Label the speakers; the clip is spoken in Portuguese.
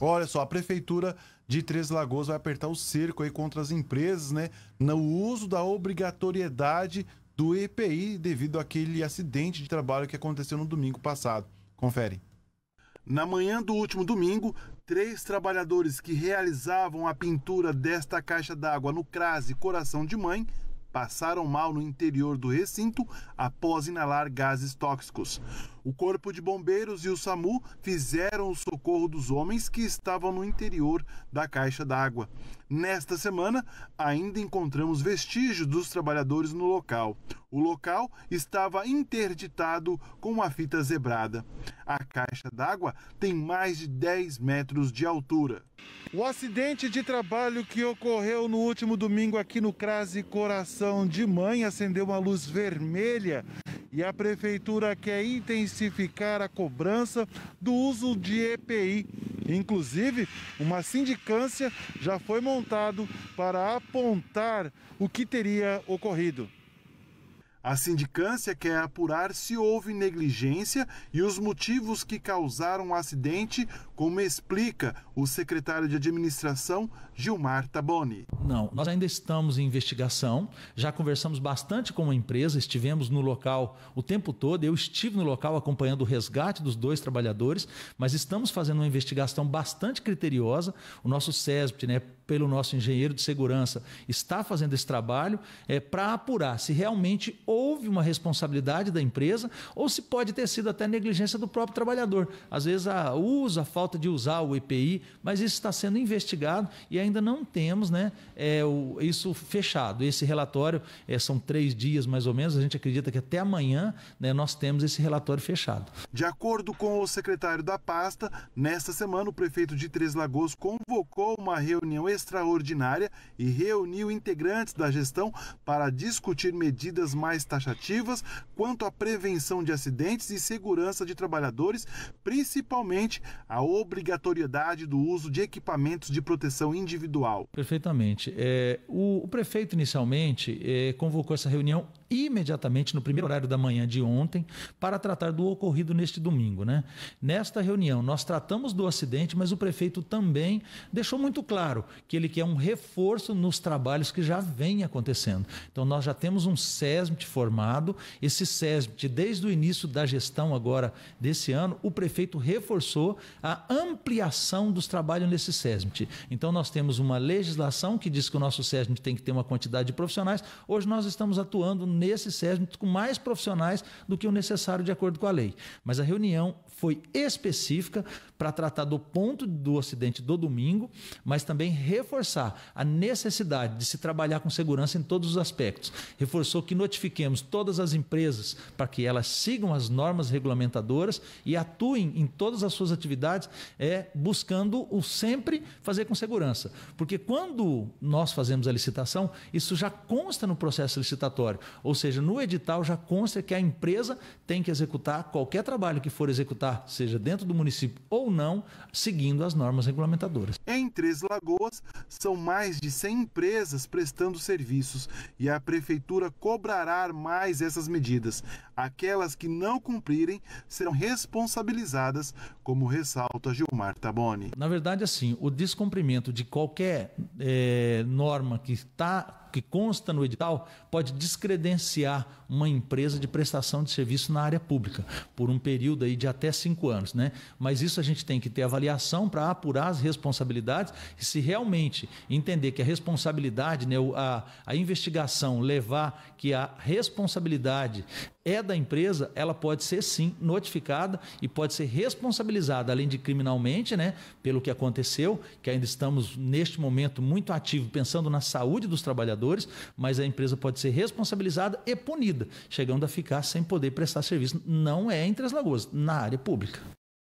Speaker 1: Olha só, a prefeitura de Três Lagoas vai apertar o cerco aí contra as empresas, né, no uso da obrigatoriedade do EPI devido àquele acidente de trabalho que aconteceu no domingo passado. Confere. Na manhã do último domingo, três trabalhadores que realizavam a pintura desta caixa d'água no crase Coração de Mãe passaram mal no interior do recinto após inalar gases tóxicos. O Corpo de Bombeiros e o SAMU fizeram o socorro dos homens que estavam no interior da caixa d'água. Nesta semana, ainda encontramos vestígios dos trabalhadores no local. O local estava interditado com uma fita zebrada. A caixa d'água tem mais de 10 metros de altura. O acidente de trabalho que ocorreu no último domingo aqui no Crase Coração de Mãe acendeu uma luz vermelha e a prefeitura quer intensificar a cobrança do uso de EPI. Inclusive, uma sindicância já foi montada para apontar o que teria ocorrido. A sindicância quer apurar se houve negligência e os motivos que causaram o acidente, como explica o secretário de administração Gilmar Taboni.
Speaker 2: Não, nós ainda estamos em investigação, já conversamos bastante com a empresa, estivemos no local o tempo todo, eu estive no local acompanhando o resgate dos dois trabalhadores, mas estamos fazendo uma investigação bastante criteriosa. O nosso SESBT, né, pelo nosso engenheiro de segurança, está fazendo esse trabalho é, para apurar se realmente houve houve uma responsabilidade da empresa ou se pode ter sido até negligência do próprio trabalhador. Às vezes a usa, a falta de usar o EPI, mas isso está sendo investigado e ainda não temos né, é, o, isso fechado. Esse relatório é, são três dias mais ou menos, a gente acredita que até amanhã né, nós temos esse relatório fechado.
Speaker 1: De acordo com o secretário da pasta, nesta semana o prefeito de Três Lagoas convocou uma reunião extraordinária e reuniu integrantes da gestão para discutir medidas mais taxativas quanto à prevenção de acidentes e segurança de trabalhadores, principalmente a obrigatoriedade do uso de equipamentos de proteção individual.
Speaker 2: Perfeitamente. É, o, o prefeito, inicialmente, é, convocou essa reunião imediatamente no primeiro horário da manhã de ontem para tratar do ocorrido neste domingo. Né? Nesta reunião, nós tratamos do acidente, mas o prefeito também deixou muito claro que ele quer um reforço nos trabalhos que já vem acontecendo. Então, nós já temos um SESMIT formado. Esse SESMIT, desde o início da gestão agora desse ano, o prefeito reforçou a ampliação dos trabalhos nesse SESMIT. Então, nós temos uma legislação que diz que o nosso SESMIT tem que ter uma quantidade de profissionais. Hoje, nós estamos atuando nesse SESM com mais profissionais do que o necessário de acordo com a lei. Mas a reunião foi específica para tratar do ponto do acidente do domingo, mas também reforçar a necessidade de se trabalhar com segurança em todos os aspectos. Reforçou que notifiquemos todas as empresas para que elas sigam as normas regulamentadoras e atuem em todas as suas atividades, é buscando o sempre fazer com segurança. Porque quando nós fazemos a licitação, isso já consta no processo licitatório. Ou seja, no edital já consta que a empresa tem que executar qualquer trabalho que for executar, seja dentro do município ou não, seguindo as normas regulamentadoras.
Speaker 1: Em Três Lagoas, são mais de 100 empresas prestando serviços e a prefeitura cobrará mais essas medidas. Aquelas que não cumprirem serão responsabilizadas, como ressalta Gilmar Taboni. Na
Speaker 2: verdade, assim, o descumprimento de qualquer é, norma que está que consta no edital pode descredenciar uma empresa de prestação de serviço na área pública por um período aí de até cinco anos, né? Mas isso a gente tem que ter avaliação para apurar as responsabilidades e se realmente entender que a responsabilidade, né, a, a investigação levar que a responsabilidade é da empresa, ela pode ser sim notificada e pode ser responsabilizada, além de criminalmente, né, pelo que aconteceu, que ainda estamos neste momento muito ativo pensando na saúde dos trabalhadores trabalhadores, mas a empresa pode ser responsabilizada e punida, chegando a ficar sem poder prestar serviço. Não é em Três Lagoas, na área pública.